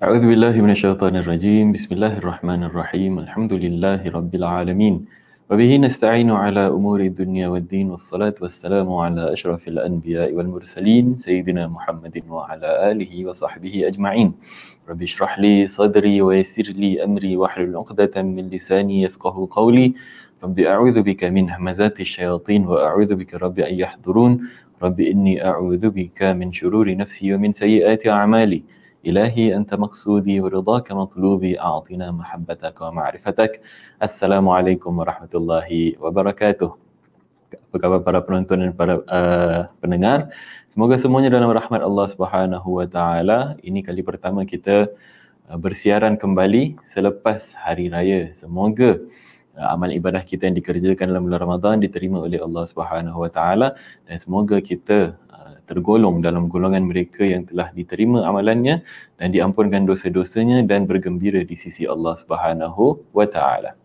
أعوذ بالله من الشيطان الرجيم بسم الله الرحمن الرحيم الحمد لله رب العالمين وبه نستعين على أمور الدنيا والدين والصلاة والسلام على أشرف الأنبياء والمرسلين سيدنا محمد وعلى آله وصحبه أجمعين رب اشرح لي صدري ويسر لي أمري واحلل عقدة من لساني يفقه قولي رب أعوذ بك من همزات الشياطين وأعوذ بك رب أن يحضرون رب إني أعوذ بك من شرور نفسي ومن سيئات أعمالي إلهي أنت مقصودي ورضاك مطلوبي أعطنا محبتك ومعرفتك السلام عليكم ورحمة الله وبركاته para penonton dan para uh, pendengar semoga semuanya dalam rahmat Allah Subhanahu ini kali pertama kita uh, bersiaran kembali selepas hari raya semoga uh, amal ibadah kita yang dikerjakan dalam bulan Ramadan diterima oleh Allah Subhanahu dan semoga kita uh, tergolong dalam golongan mereka yang telah diterima amalannya dan diampunkan dosa-dosanya dan bergembira di sisi Allah Subhanahu wa taala.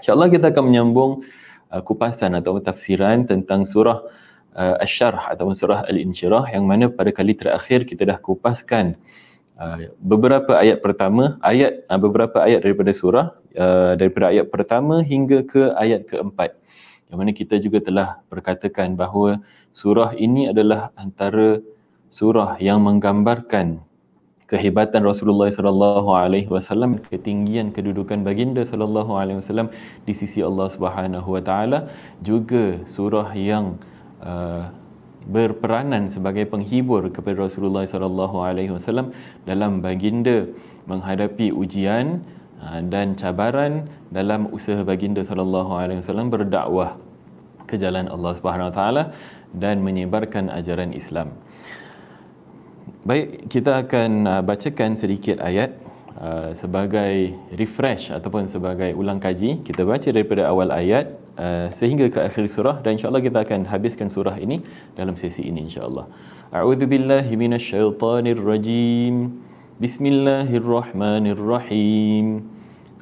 Insya-Allah kita akan menyambung uh, kupasan atau tafsiran tentang surah uh, Asy-Syarh atau surah Al-Insyirah yang mana pada kali terakhir kita dah kupaskan uh, beberapa ayat pertama, ayat uh, beberapa ayat daripada surah uh, daripada ayat pertama hingga ke ayat keempat. 4 yang mana kita juga telah berkatakan bahawa surah ini adalah antara surah yang menggambarkan kehebatan Rasulullah sallallahu alaihi wasallam ketinggian kedudukan baginda sallallahu alaihi wasallam di sisi Allah Subhanahu wa taala juga surah yang uh, berperanan sebagai penghibur kepada Rasulullah sallallahu alaihi wasallam dalam baginda menghadapi ujian uh, dan cabaran dalam usaha baginda sallallahu alaihi wasallam berdakwah ke jalan Allah Subhanahu wa taala dan menyebarkan ajaran Islam. Baik, kita akan uh, bacakan sedikit ayat uh, sebagai refresh ataupun sebagai ulang kaji. Kita baca daripada awal ayat uh, sehingga ke akhir surah dan insya-Allah kita akan habiskan surah ini dalam sesi ini insya-Allah. A'udzu billahi minasyaitonir rajim. Bismillahirrahmanirrahim.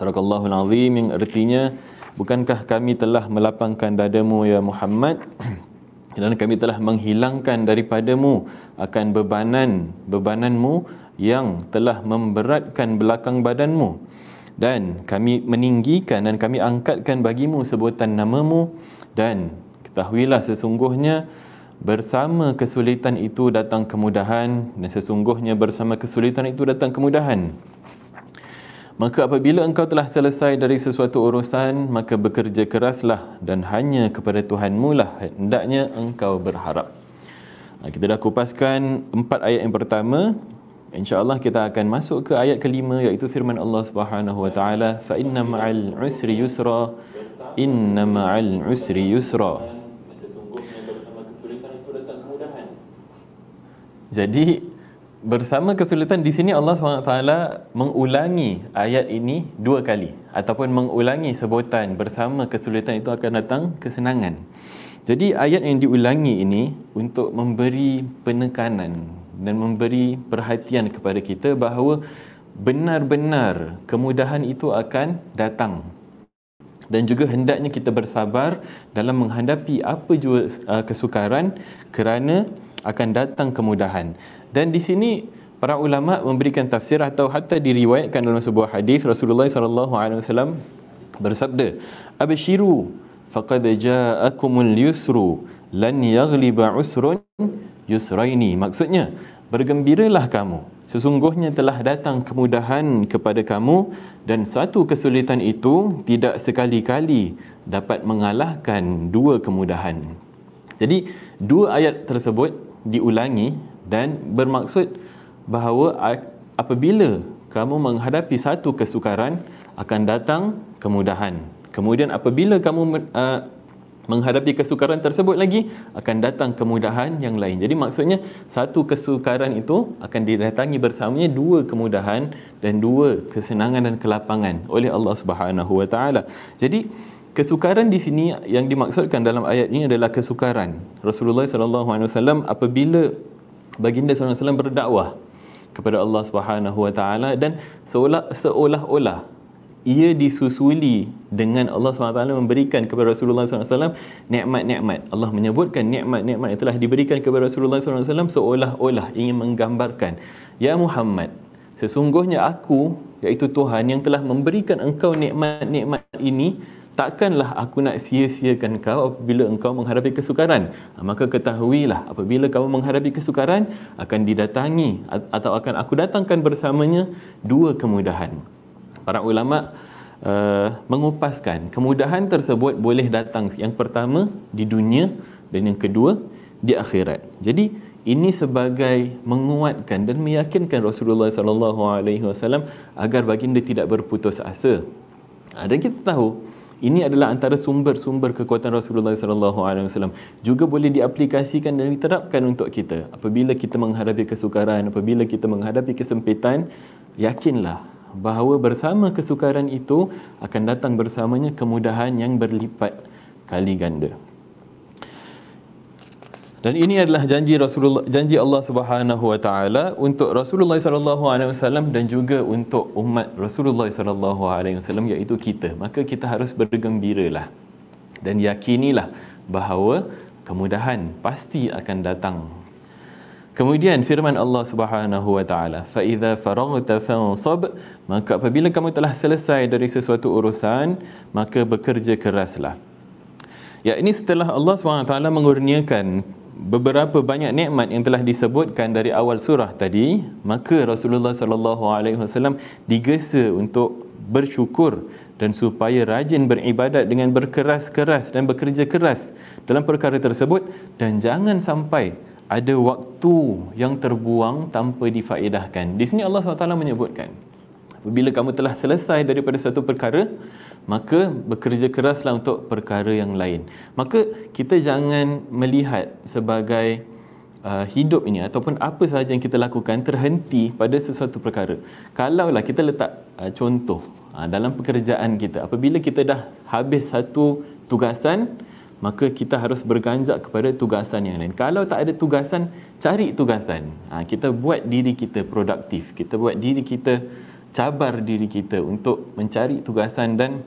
Sarakallahu azim yang artinya bukankah kami telah melapangkan dadamu ya Muhammad dan kami telah menghilangkan daripadamu akan bebanan bebananmu yang telah memberatkan belakang badanmu dan kami meninggikan dan kami angkatkan bagimu sebutan namamu dan ketahuilah sesungguhnya bersama kesulitan itu datang kemudahan dan sesungguhnya bersama kesulitan itu datang kemudahan Maka apabila engkau telah selesai dari sesuatu urusan, maka bekerja keraslah dan hanya kepada Tuhanmu lah hendaknya engkau berharap. Kita dah kupaskan empat ayat yang pertama. InsyaAllah kita akan masuk ke ayat kelima iaitu firman Allah Subhanahu Wa Taala. فَإِنَّ مَعَ الْعُسْرِ يُسْرَى إِنَّ مَعَ الْعُسْرِ يُسْرَى Jadi, bersama kesulitan di sini Allah SWT mengulangi ayat ini dua kali ataupun mengulangi sebutan bersama kesulitan itu akan datang kesenangan. Jadi ayat yang diulangi ini untuk memberi penekanan dan memberi perhatian kepada kita bahawa benar-benar kemudahan itu akan datang dan juga hendaknya kita bersabar dalam menghadapi apa jua uh, kesukaran kerana akan datang kemudahan. Dan di sini para ulama memberikan tafsir atau hatta diriwayatkan dalam sebuah hadis Rasulullah sallallahu alaihi wasallam bersabda, "Abshiru faqad ja'akumul yusru lan yaghliba usrun yusraini." Maksudnya, bergembiralah kamu. Sesungguhnya telah datang kemudahan kepada kamu dan satu kesulitan itu tidak sekali-kali dapat mengalahkan dua kemudahan. Jadi, dua ayat tersebut diulangi dan bermaksud bahawa apabila kamu menghadapi satu kesukaran akan datang kemudahan. Kemudian apabila kamu uh, menghadapi kesukaran tersebut lagi akan datang kemudahan yang lain. Jadi maksudnya satu kesukaran itu akan didatangi bersamanya dua kemudahan dan dua kesenangan dan kelapangan oleh Allah Subhanahu Wa Taala. Jadi Kesukaran di sini yang dimaksudkan dalam ayat ini adalah kesukaran. Rasulullah sallallahu alaihi wasallam apabila baginda sallallahu alaihi wasallam berdakwah kepada Allah Subhanahu wa taala dan seolah-olah ia disusuli dengan Allah Subhanahu Wa Taala memberikan kepada Rasulullah Sallallahu Alaihi Wasallam nikmat-nikmat. Allah menyebutkan nikmat-nikmat yang telah diberikan kepada Rasulullah Sallallahu Alaihi Wasallam seolah-olah ingin menggambarkan. Ya Muhammad, sesungguhnya aku iaitu Tuhan yang telah memberikan engkau nikmat-nikmat ini takkanlah aku nak sia-siakan kau apabila engkau menghadapi kesukaran ha, maka ketahuilah apabila kamu menghadapi kesukaran akan didatangi atau akan aku datangkan bersamanya dua kemudahan para ulama uh, mengupaskan kemudahan tersebut boleh datang yang pertama di dunia dan yang kedua di akhirat jadi ini sebagai menguatkan dan meyakinkan Rasulullah sallallahu alaihi wasallam agar baginda tidak berputus asa ha, dan kita tahu ini adalah antara sumber-sumber kekuatan Rasulullah sallallahu alaihi wasallam. Juga boleh diaplikasikan dan diterapkan untuk kita. Apabila kita menghadapi kesukaran, apabila kita menghadapi kesempitan, yakinlah bahawa bersama kesukaran itu akan datang bersamanya kemudahan yang berlipat kali ganda. Dan ini adalah janji Rasulullah janji Allah Subhanahu wa taala untuk Rasulullah sallallahu alaihi wasallam dan juga untuk umat Rasulullah sallallahu alaihi wasallam iaitu kita. Maka kita harus bergembiralah dan yakinilah bahawa kemudahan pasti akan datang. Kemudian firman Allah Subhanahu wa taala, "Fa idza faraghta fansab," maka apabila kamu telah selesai dari sesuatu urusan, maka bekerja keraslah. Ya, ini setelah Allah Subhanahu Wa Taala mengurniakan beberapa banyak nikmat yang telah disebutkan dari awal surah tadi maka Rasulullah sallallahu alaihi wasallam digesa untuk bersyukur dan supaya rajin beribadat dengan berkeras-keras dan bekerja keras dalam perkara tersebut dan jangan sampai ada waktu yang terbuang tanpa difaedahkan. Di sini Allah SWT menyebutkan, bila kamu telah selesai daripada satu perkara, maka bekerja keraslah untuk perkara yang lain. Maka kita jangan melihat sebagai uh, hidup ini ataupun apa sahaja yang kita lakukan terhenti pada sesuatu perkara. Kalaulah kita letak uh, contoh uh, dalam pekerjaan kita, apabila kita dah habis satu tugasan, maka kita harus berganjak kepada tugasan yang lain. Kalau tak ada tugasan, cari tugasan. Uh, kita buat diri kita produktif. Kita buat diri kita uh, cabar diri kita untuk mencari tugasan dan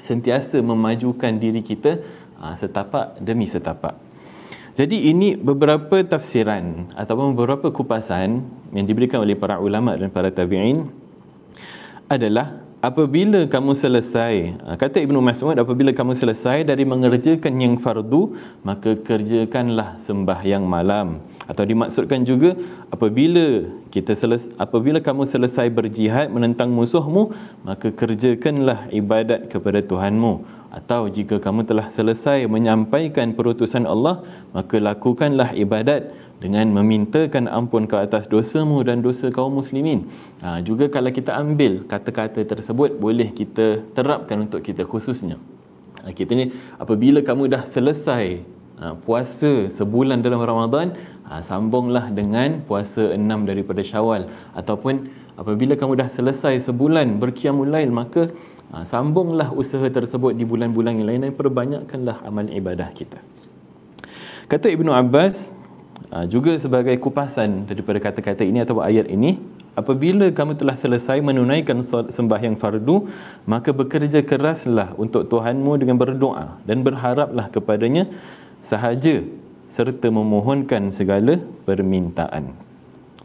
sentiasa memajukan diri kita ah, setapak demi setapak. Jadi ini beberapa tafsiran ataupun beberapa kupasan yang diberikan oleh para ulama dan para tabi'in adalah apabila kamu selesai ah, kata Ibnu Mas'ud apabila kamu selesai dari mengerjakan yang fardu maka kerjakanlah sembahyang malam atau dimaksudkan juga apabila kita selesai apabila kamu selesai berjihad menentang musuhmu maka kerjakanlah ibadat kepada Tuhanmu atau jika kamu telah selesai menyampaikan perutusan Allah maka lakukanlah ibadat dengan memintakan ampun ke atas dosamu dan dosa kaum muslimin ha, juga kalau kita ambil kata-kata tersebut boleh kita terapkan untuk kita khususnya ha, kita ni apabila kamu dah selesai ha, puasa sebulan dalam Ramadan ha, sambunglah dengan puasa enam daripada syawal ataupun apabila kamu dah selesai sebulan berkiamulail maka Ha, sambunglah usaha tersebut di bulan-bulan yang lain dan perbanyakkanlah amal ibadah kita. Kata Ibnu Abbas ha, juga sebagai kupasan daripada kata-kata ini atau ayat ini, apabila kamu telah selesai menunaikan sembahyang fardu, maka bekerja keraslah untuk Tuhanmu dengan berdoa dan berharaplah kepadanya sahaja serta memohonkan segala permintaan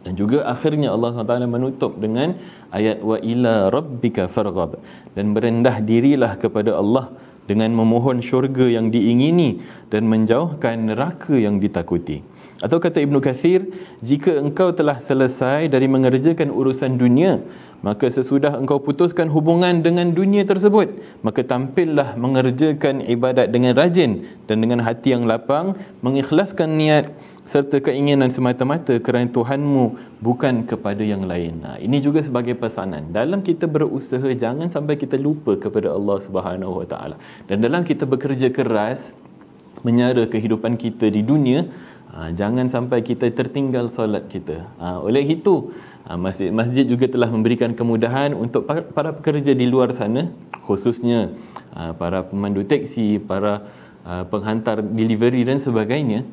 dan juga akhirnya Allah SWT menutup dengan ayat wa ila rabbika farghab dan berendah dirilah kepada Allah dengan memohon syurga yang diingini dan menjauhkan neraka yang ditakuti atau kata Ibn Kathir, jika engkau telah selesai dari mengerjakan urusan dunia, maka sesudah engkau putuskan hubungan dengan dunia tersebut, maka tampillah mengerjakan ibadat dengan rajin dan dengan hati yang lapang, mengikhlaskan niat serta keinginan semata-mata kerana Tuhanmu bukan kepada yang lain. Nah, ini juga sebagai pesanan. Dalam kita berusaha, jangan sampai kita lupa kepada Allah Subhanahu SWT. Dan dalam kita bekerja keras, menyara kehidupan kita di dunia, Ha, jangan sampai kita tertinggal solat kita. Ha, oleh itu, ha, masjid, masjid juga telah memberikan kemudahan untuk para, pekerja di luar sana, khususnya ha, para pemandu teksi, para ha, penghantar delivery dan sebagainya.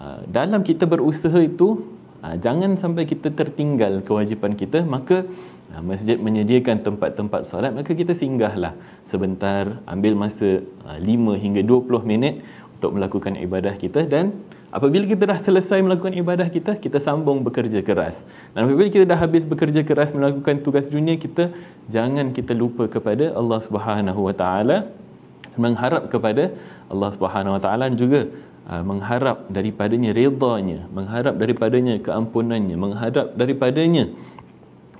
Ha, dalam kita berusaha itu, ha, jangan sampai kita tertinggal kewajipan kita, maka ha, masjid menyediakan tempat-tempat solat, maka kita singgahlah sebentar, ambil masa ha, 5 hingga 20 minit untuk melakukan ibadah kita dan Apabila kita dah selesai melakukan ibadah kita, kita sambung bekerja keras. Dan apabila kita dah habis bekerja keras melakukan tugas dunia kita, jangan kita lupa kepada Allah Subhanahu Wa Taala mengharap kepada Allah Subhanahu Wa Taala juga uh, mengharap daripadanya redanya, mengharap daripadanya keampunannya, mengharap daripadanya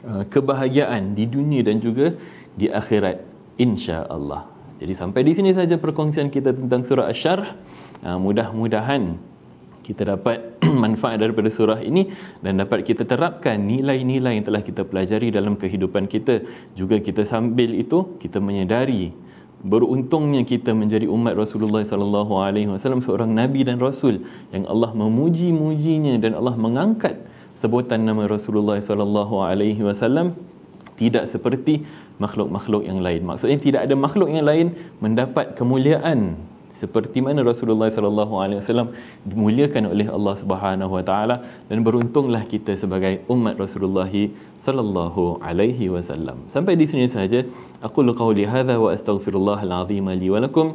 uh, kebahagiaan di dunia dan juga di akhirat insya-Allah. Jadi sampai di sini saja perkongsian kita tentang surah Asy-Syarh. Uh, mudah-mudahan kita dapat manfaat daripada surah ini dan dapat kita terapkan nilai-nilai yang telah kita pelajari dalam kehidupan kita juga kita sambil itu kita menyedari beruntungnya kita menjadi umat Rasulullah sallallahu alaihi wasallam seorang nabi dan rasul yang Allah memuji-mujinya dan Allah mengangkat sebutan nama Rasulullah sallallahu alaihi wasallam tidak seperti makhluk-makhluk yang lain maksudnya tidak ada makhluk yang lain mendapat kemuliaan seperti mana Rasulullah sallallahu alaihi wasallam dimuliakan oleh Allah Subhanahu wa taala dan beruntunglah kita sebagai umat Rasulullah sallallahu alaihi wasallam. Sampai di sini sahaja aku qauli hadza wa astaghfirullah alazim li wa lakum.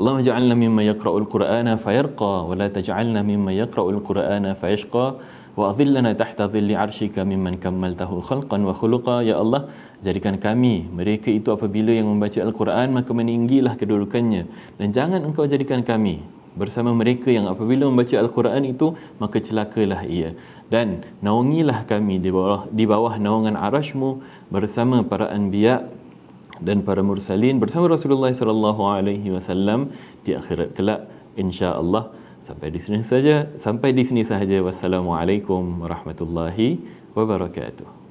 اللهم اجعلنا ممن يقرأ القرآن فيرقى ولا تجعلنا ممن يقرأ القرآن فيشقى Wa وأظلنا تحت ظل عرشك ممن كملته wa وخلقا ya الله jadikan kami mereka itu apabila yang membaca Al-Quran maka meninggilah kedudukannya dan jangan engkau jadikan kami bersama mereka yang apabila membaca Al-Quran itu maka celakalah ia dan naungilah kami di bawah di bawah naungan arashmu bersama para anbiya dan para mursalin bersama Rasulullah sallallahu alaihi wasallam di akhirat kelak insyaallah sampai di sini saja sampai di sini saja wassalamualaikum warahmatullahi wabarakatuh